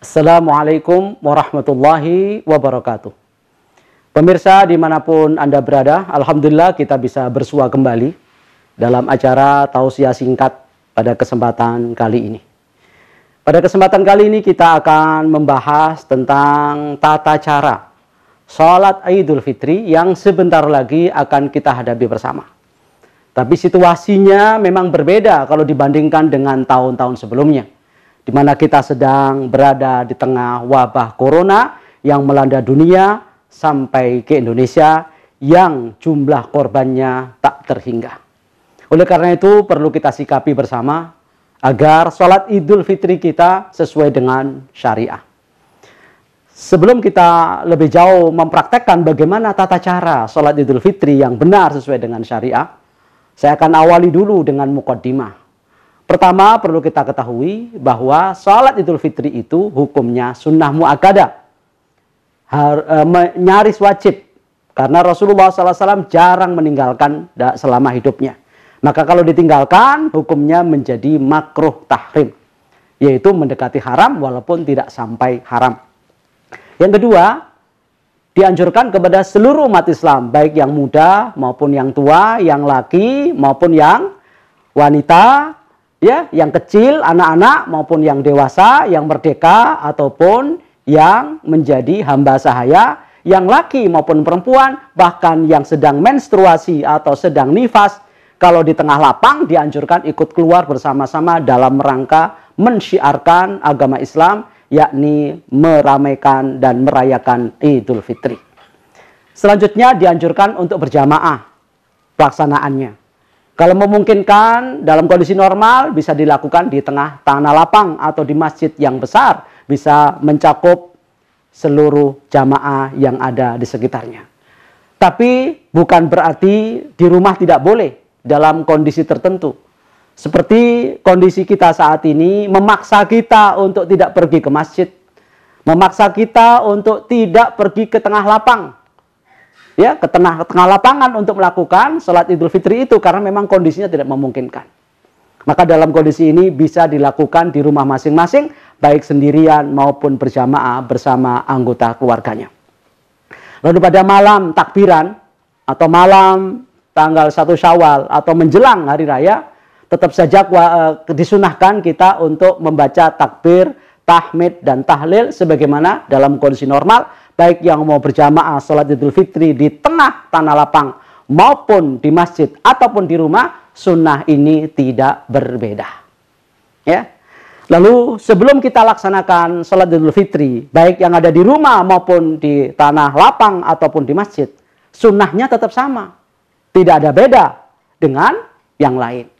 Assalamualaikum warahmatullahi wabarakatuh. Pemirsa dimanapun Anda berada, Alhamdulillah kita bisa bersua kembali dalam acara Tausiah Singkat pada kesempatan kali ini. Pada kesempatan kali ini kita akan membahas tentang tata cara sholat Idul Fitri yang sebentar lagi akan kita hadapi bersama. Tapi situasinya memang berbeda kalau dibandingkan dengan tahun-tahun sebelumnya, di mana kita sedang berada di tengah wabah corona yang melanda dunia sampai ke Indonesia yang jumlah korbannya tak terhingga. Oleh karena itu perlu kita sikapi bersama agar sholat idul fitri kita sesuai dengan syariah. Sebelum kita lebih jauh mempraktekkan bagaimana tata cara sholat idul fitri yang benar sesuai dengan syariah, saya akan awali dulu dengan mukaddimah. Pertama perlu kita ketahui bahwa sholat idul fitri itu hukumnya sunnah mu'akada. Eh, nyaris wajib. Karena Rasulullah SAW jarang meninggalkan selama hidupnya. Maka kalau ditinggalkan hukumnya menjadi makruh tahrim. Yaitu mendekati haram walaupun tidak sampai haram. Yang kedua, dianjurkan kepada seluruh umat Islam, baik yang muda maupun yang tua, yang laki maupun yang wanita, ya, yang kecil, anak-anak maupun yang dewasa, yang merdeka ataupun yang menjadi hamba sahaya, yang laki maupun perempuan, bahkan yang sedang menstruasi atau sedang nifas, kalau di tengah lapang dianjurkan ikut keluar bersama-sama dalam rangka mensyiarkan agama Islam yakni meramaikan dan merayakan Idul Fitri. Selanjutnya dianjurkan untuk berjamaah pelaksanaannya. Kalau memungkinkan dalam kondisi normal bisa dilakukan di tengah tanah lapang atau di masjid yang besar bisa mencakup seluruh jamaah yang ada di sekitarnya. Tapi bukan berarti di rumah tidak boleh dalam kondisi tertentu seperti kondisi kita saat ini memaksa kita untuk tidak pergi ke masjid, memaksa kita untuk tidak pergi ke tengah lapang. Ya, ke tengah tengah lapangan untuk melakukan sholat Idul Fitri itu karena memang kondisinya tidak memungkinkan. Maka dalam kondisi ini bisa dilakukan di rumah masing-masing baik sendirian maupun berjamaah bersama anggota keluarganya. Lalu pada malam takbiran atau malam tanggal satu Syawal atau menjelang hari raya tetap saja eh, disunahkan kita untuk membaca takbir, tahmid dan tahlil sebagaimana dalam kondisi normal baik yang mau berjamaah sholat Idul Fitri di tengah tanah lapang maupun di masjid ataupun di rumah sunnah ini tidak berbeda. Ya. Lalu sebelum kita laksanakan sholat Idul Fitri baik yang ada di rumah maupun di tanah lapang ataupun di masjid sunnahnya tetap sama. Tidak ada beda dengan yang lain.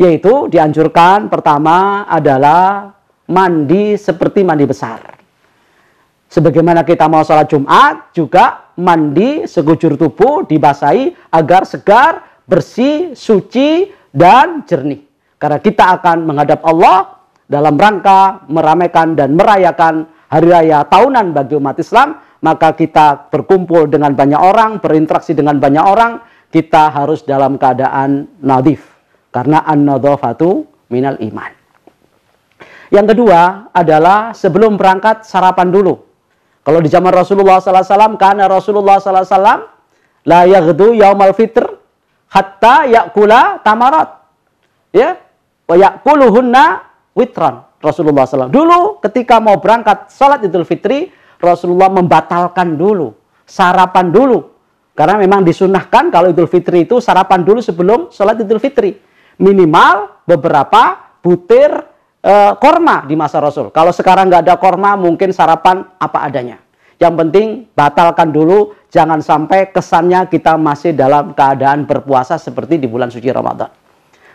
Yaitu dianjurkan pertama adalah mandi seperti mandi besar. Sebagaimana kita mau sholat Jumat juga mandi sekujur tubuh dibasahi agar segar, bersih, suci, dan jernih. Karena kita akan menghadap Allah dalam rangka meramaikan dan merayakan hari raya tahunan bagi umat Islam, maka kita berkumpul dengan banyak orang, berinteraksi dengan banyak orang, kita harus dalam keadaan nadif. Karena an-nadhafatu minal iman. Yang kedua adalah sebelum berangkat sarapan dulu. Kalau di zaman Rasulullah Sallallahu Alaihi Wasallam karena Rasulullah Sallallahu Alaihi Wasallam la yaghdu yaumal fitr hatta yakula tamarat. Ya, wa yakuluhunna witran. Rasulullah SAW. Dulu ketika mau berangkat sholat Idul Fitri, Rasulullah membatalkan dulu, sarapan dulu. Karena memang disunahkan kalau Idul Fitri itu sarapan dulu sebelum sholat Idul Fitri minimal beberapa butir e, korma di masa Rasul. Kalau sekarang nggak ada korma, mungkin sarapan apa adanya. Yang penting batalkan dulu, jangan sampai kesannya kita masih dalam keadaan berpuasa seperti di bulan suci Ramadan.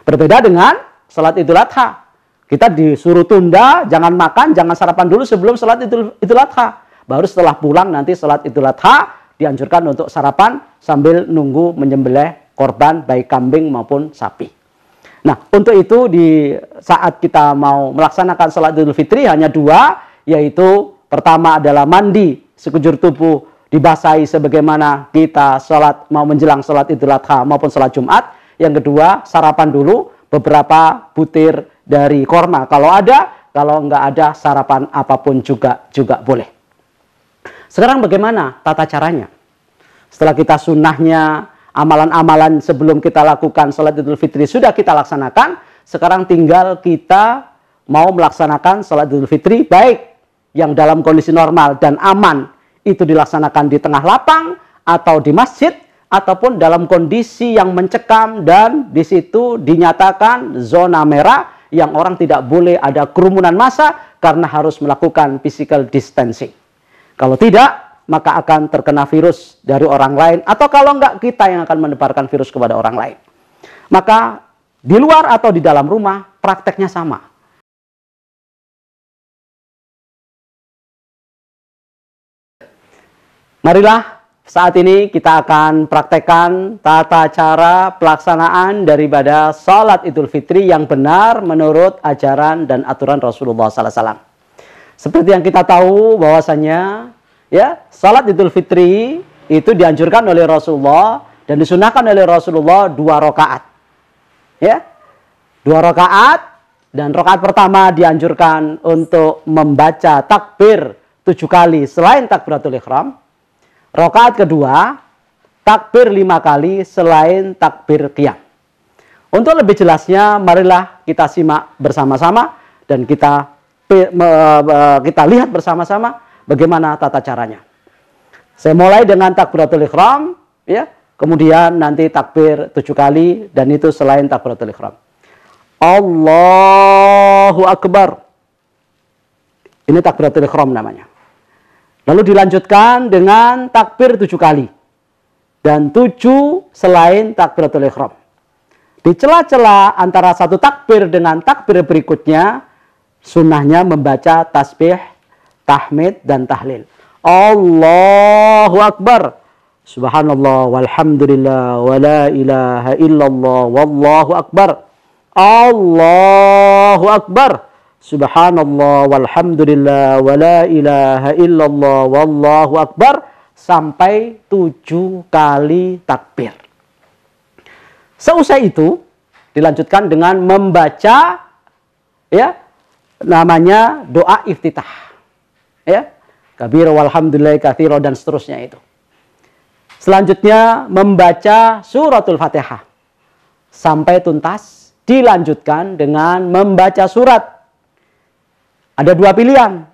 Berbeda dengan salat Idul Adha. Kita disuruh tunda, jangan makan, jangan sarapan dulu sebelum salat Idul, Idul Adha. Baru setelah pulang nanti salat Idul Adha dianjurkan untuk sarapan sambil nunggu menyembelih korban baik kambing maupun sapi. Nah, untuk itu di saat kita mau melaksanakan sholat Idul Fitri hanya dua, yaitu pertama adalah mandi sekujur tubuh dibasahi sebagaimana kita sholat mau menjelang sholat Idul Adha maupun sholat Jumat. Yang kedua, sarapan dulu beberapa butir dari korma. Kalau ada, kalau enggak ada sarapan apapun juga juga boleh. Sekarang bagaimana tata caranya? Setelah kita sunnahnya, amalan-amalan sebelum kita lakukan sholat idul fitri sudah kita laksanakan, sekarang tinggal kita mau melaksanakan sholat idul fitri baik yang dalam kondisi normal dan aman itu dilaksanakan di tengah lapang atau di masjid ataupun dalam kondisi yang mencekam dan di situ dinyatakan zona merah yang orang tidak boleh ada kerumunan massa karena harus melakukan physical distancing. Kalau tidak, maka akan terkena virus dari orang lain atau kalau enggak kita yang akan menebarkan virus kepada orang lain. Maka di luar atau di dalam rumah prakteknya sama. Marilah saat ini kita akan praktekkan tata cara pelaksanaan daripada sholat idul fitri yang benar menurut ajaran dan aturan Rasulullah SAW. Seperti yang kita tahu bahwasanya ya salat idul fitri itu dianjurkan oleh Rasulullah dan disunahkan oleh Rasulullah dua rakaat ya dua rakaat dan rakaat pertama dianjurkan untuk membaca takbir tujuh kali selain takbiratul ikhram rakaat kedua takbir lima kali selain takbir qiyam untuk lebih jelasnya marilah kita simak bersama-sama dan kita kita lihat bersama-sama Bagaimana tata caranya? Saya mulai dengan takbiratul ikhram, ya. Kemudian nanti takbir tujuh kali dan itu selain takbiratul ikhram. Allahu akbar. Ini takbiratul ikhram namanya. Lalu dilanjutkan dengan takbir tujuh kali. Dan tujuh selain takbiratul ikhram. Di celah-celah antara satu takbir dengan takbir berikutnya, sunnahnya membaca tasbih tahmid dan tahlil. Allahu Akbar. Subhanallah walhamdulillah wa la ilaha illallah wallahu akbar. Allahu Akbar. Subhanallah walhamdulillah wa la ilaha illallah wallahu akbar sampai tujuh kali takbir. Seusai itu dilanjutkan dengan membaca ya namanya doa iftitah ya kabir walhamdulillah kathiro dan seterusnya itu selanjutnya membaca suratul fatihah sampai tuntas dilanjutkan dengan membaca surat ada dua pilihan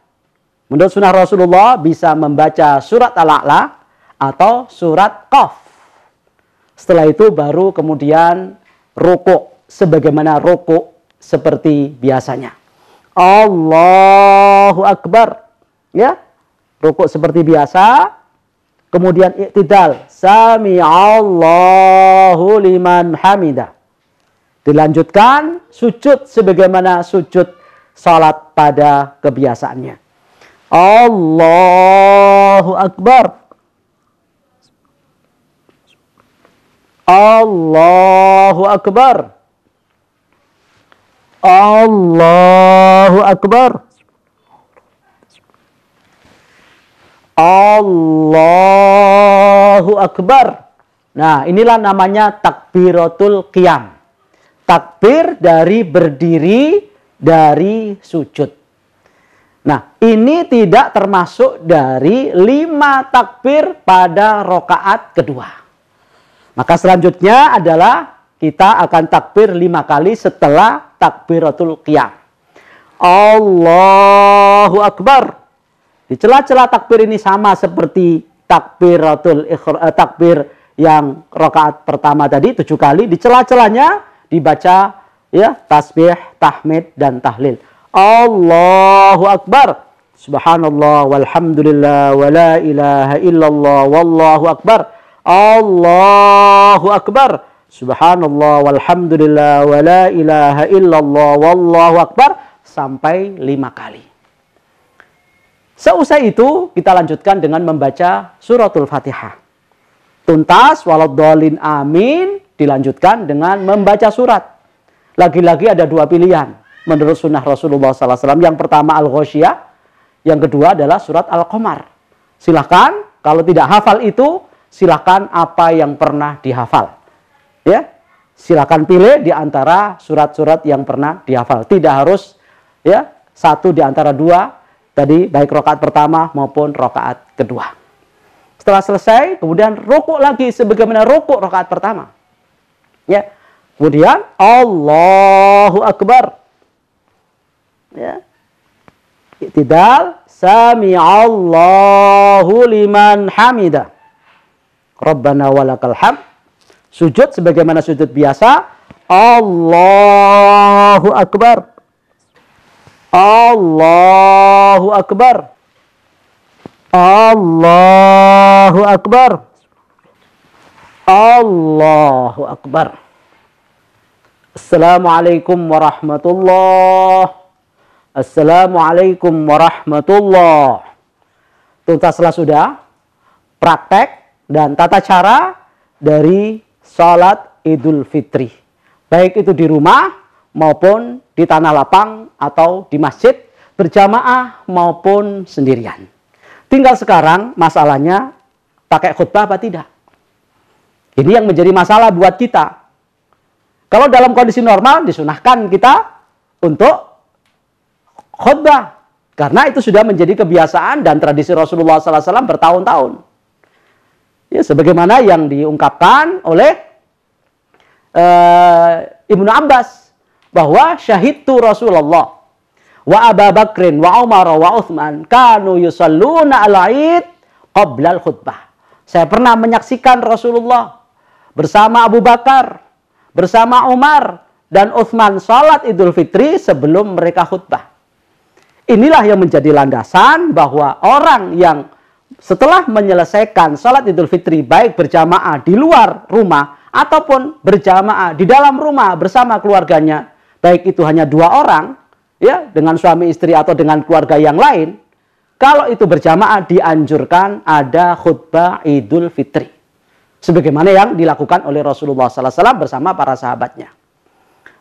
menurut sunnah Rasulullah bisa membaca surat al-a'la atau surat qaf setelah itu baru kemudian rokok sebagaimana rokok seperti biasanya. Allahu Akbar ya rukuk seperti biasa kemudian iktidal sami Allahu liman hamidah dilanjutkan sujud sebagaimana sujud salat pada kebiasaannya Allahu akbar Allahu akbar Allahu akbar Allahu Akbar. Nah, inilah namanya takbiratul qiyam. Takbir dari berdiri dari sujud. Nah, ini tidak termasuk dari lima takbir pada rokaat kedua. Maka selanjutnya adalah kita akan takbir lima kali setelah takbiratul qiyam. Allahu Akbar. Di celah-celah takbir ini sama seperti takbiratul ikhra, eh, takbir yang rokaat pertama tadi tujuh kali di celah-celahnya dibaca ya tasbih, tahmid dan tahlil. Allahu akbar. Subhanallah walhamdulillah wala ilaha illallah wallahu akbar. Allahu akbar. Subhanallah walhamdulillah wala ilaha illallah wallahu akbar sampai lima kali. Seusai itu kita lanjutkan dengan membaca suratul Fatihah. Tuntas walau dolin amin dilanjutkan dengan membaca surat. Lagi-lagi ada dua pilihan menurut sunnah Rasulullah SAW. Yang pertama Al-Ghoshiyah, yang kedua adalah surat Al-Qamar. Silahkan, kalau tidak hafal itu, silahkan apa yang pernah dihafal. Ya, silahkan pilih di antara surat-surat yang pernah dihafal. Tidak harus ya satu di antara dua Tadi baik rokaat pertama maupun rokaat kedua. Setelah selesai, kemudian rokok lagi sebagaimana rokok rokaat pertama. Ya, kemudian Allahu Akbar. Ya, tidak Sami Allahu liman hamida. Rabbana walakal ham. Sujud sebagaimana sujud biasa. Allahu Akbar. Allahu Akbar. Allahu Akbar. Allahu Akbar. Assalamualaikum warahmatullahi Assalamualaikum warahmatullahi Tuntaslah sudah praktek dan tata cara dari sholat idul fitri. Baik itu di rumah maupun di tanah lapang atau di masjid, berjamaah maupun sendirian. Tinggal sekarang masalahnya pakai khutbah apa tidak. Ini yang menjadi masalah buat kita. Kalau dalam kondisi normal disunahkan kita untuk khutbah. Karena itu sudah menjadi kebiasaan dan tradisi Rasulullah SAW bertahun-tahun. Ya, sebagaimana yang diungkapkan oleh uh, Ibnu Abbas bahwa syahid tu Rasulullah wa Abu Bakrin wa Umar wa Uthman kanu yusalluna ala id qabla al-khutbah. Saya pernah menyaksikan Rasulullah bersama Abu Bakar, bersama Umar dan Uthman salat Idul Fitri sebelum mereka khutbah. Inilah yang menjadi landasan bahwa orang yang setelah menyelesaikan salat Idul Fitri baik berjamaah di luar rumah ataupun berjamaah di dalam rumah bersama keluarganya baik itu hanya dua orang, ya, dengan suami istri atau dengan keluarga yang lain, kalau itu berjamaah dianjurkan ada khutbah Idul Fitri. Sebagaimana yang dilakukan oleh Rasulullah SAW bersama para sahabatnya.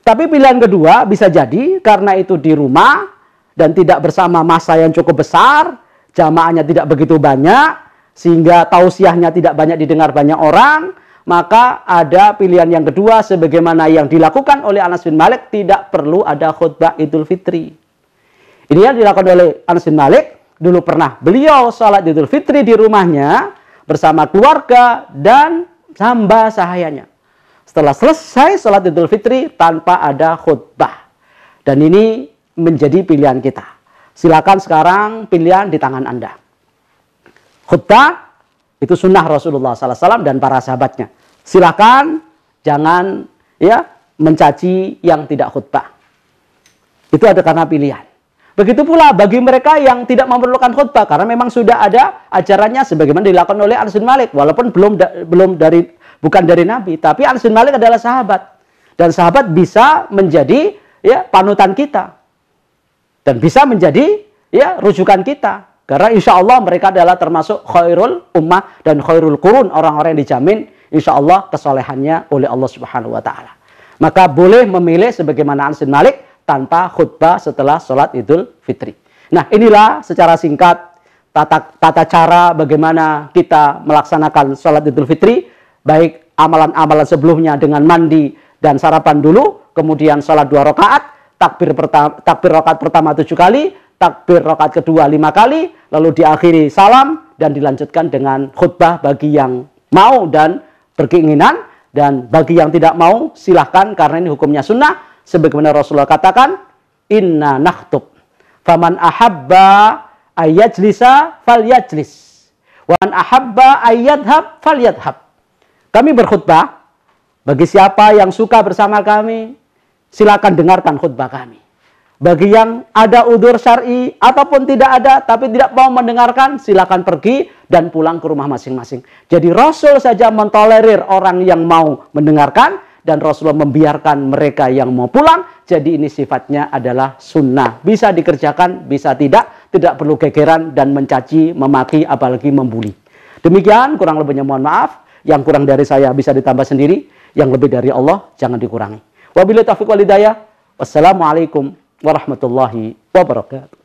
Tapi pilihan kedua bisa jadi karena itu di rumah dan tidak bersama masa yang cukup besar, jamaahnya tidak begitu banyak, sehingga tausiahnya tidak banyak didengar banyak orang, maka ada pilihan yang kedua sebagaimana yang dilakukan oleh Anas bin Malik tidak perlu ada khutbah Idul Fitri. Ini yang dilakukan oleh Anas bin Malik dulu pernah beliau sholat Idul Fitri di rumahnya bersama keluarga dan hamba sahayanya. Setelah selesai sholat Idul Fitri tanpa ada khutbah. Dan ini menjadi pilihan kita. Silakan sekarang pilihan di tangan Anda. Khutbah itu sunnah Rasulullah SAW dan para sahabatnya. Silakan jangan ya mencaci yang tidak khutbah. Itu ada karena pilihan. Begitu pula bagi mereka yang tidak memerlukan khutbah karena memang sudah ada ajarannya sebagaimana dilakukan oleh Anas bin Malik walaupun belum da belum dari bukan dari Nabi tapi Anas bin Malik adalah sahabat dan sahabat bisa menjadi ya panutan kita dan bisa menjadi ya rujukan kita karena insya Allah mereka adalah termasuk khairul ummah dan khairul kurun orang-orang yang dijamin insya Allah kesolehannya oleh Allah Subhanahu Wa Taala. Maka boleh memilih sebagaimana Anas Malik tanpa khutbah setelah sholat Idul Fitri. Nah inilah secara singkat tata, tata cara bagaimana kita melaksanakan sholat Idul Fitri baik amalan-amalan sebelumnya dengan mandi dan sarapan dulu, kemudian sholat dua rakaat, takbir pertama, takbir rakaat pertama tujuh kali, takbir rokat kedua lima kali, lalu diakhiri salam dan dilanjutkan dengan khutbah bagi yang mau dan berkeinginan dan bagi yang tidak mau silahkan karena ini hukumnya sunnah sebagaimana Rasulullah katakan inna nakhtub faman ahabba ayajlisa yajlis waman ahabba ayadhab yadhab kami berkhutbah bagi siapa yang suka bersama kami silakan dengarkan khutbah kami bagi yang ada udur syari ataupun tidak ada tapi tidak mau mendengarkan silakan pergi dan pulang ke rumah masing-masing. Jadi Rasul saja mentolerir orang yang mau mendengarkan dan rasul membiarkan mereka yang mau pulang. Jadi ini sifatnya adalah sunnah. Bisa dikerjakan, bisa tidak. Tidak perlu gegeran dan mencaci, memaki, apalagi membuli. Demikian kurang lebihnya mohon maaf. Yang kurang dari saya bisa ditambah sendiri. Yang lebih dari Allah jangan dikurangi. Wabillahi taufiq walidayah. Wassalamualaikum ورحمة الله وبركاته